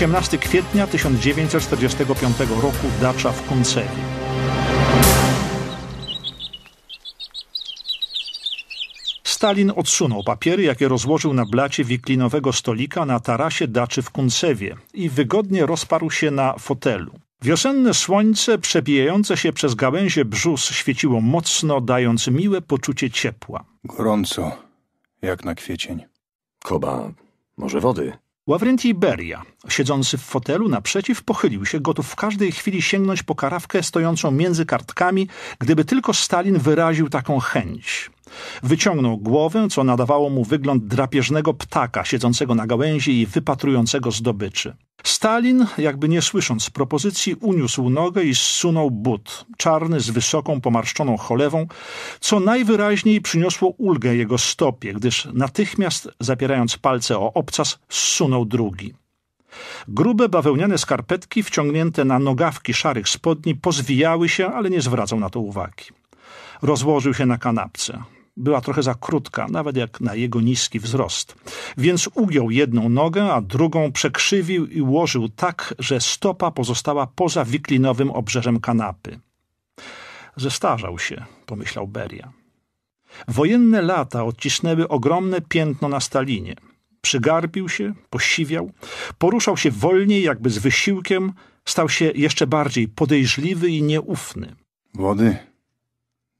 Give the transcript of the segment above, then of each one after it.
18 kwietnia 1945 roku dacza w Kuncewie. Stalin odsunął papiery, jakie rozłożył na blacie wiklinowego stolika na tarasie daczy w Kuncewie i wygodnie rozparł się na fotelu. Wiosenne słońce przebijające się przez gałęzie brzus świeciło mocno, dając miłe poczucie ciepła. Gorąco, jak na kwiecień. Koba, może wody? Ławrentii Beria, siedzący w fotelu naprzeciw, pochylił się, gotów w każdej chwili sięgnąć po karawkę stojącą między kartkami, gdyby tylko Stalin wyraził taką chęć. Wyciągnął głowę, co nadawało mu wygląd drapieżnego ptaka siedzącego na gałęzi i wypatrującego zdobyczy. Stalin, jakby nie słysząc propozycji, uniósł nogę i zsunął but, czarny z wysoką, pomarszczoną cholewą, co najwyraźniej przyniosło ulgę jego stopie, gdyż natychmiast, zapierając palce o obcas, zsunął drugi. Grube bawełniane skarpetki wciągnięte na nogawki szarych spodni pozwijały się, ale nie zwracał na to uwagi. Rozłożył się na kanapce była trochę za krótka, nawet jak na jego niski wzrost. Więc ugiął jedną nogę, a drugą przekrzywił i ułożył tak, że stopa pozostała poza wiklinowym obrzeżem kanapy. Zestarzał się, pomyślał Beria. Wojenne lata odcisnęły ogromne piętno na Stalinie. Przygarbił się, posiwiał, poruszał się wolniej, jakby z wysiłkiem, stał się jeszcze bardziej podejrzliwy i nieufny. Wody?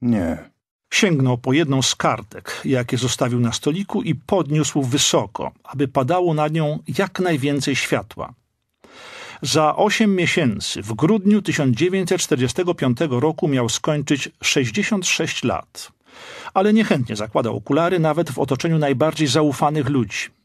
Nie. Sięgnął po jedną z kartek, jakie zostawił na stoliku i podniósł wysoko, aby padało na nią jak najwięcej światła. Za osiem miesięcy, w grudniu 1945 roku, miał skończyć 66 lat. Ale niechętnie zakładał okulary nawet w otoczeniu najbardziej zaufanych ludzi.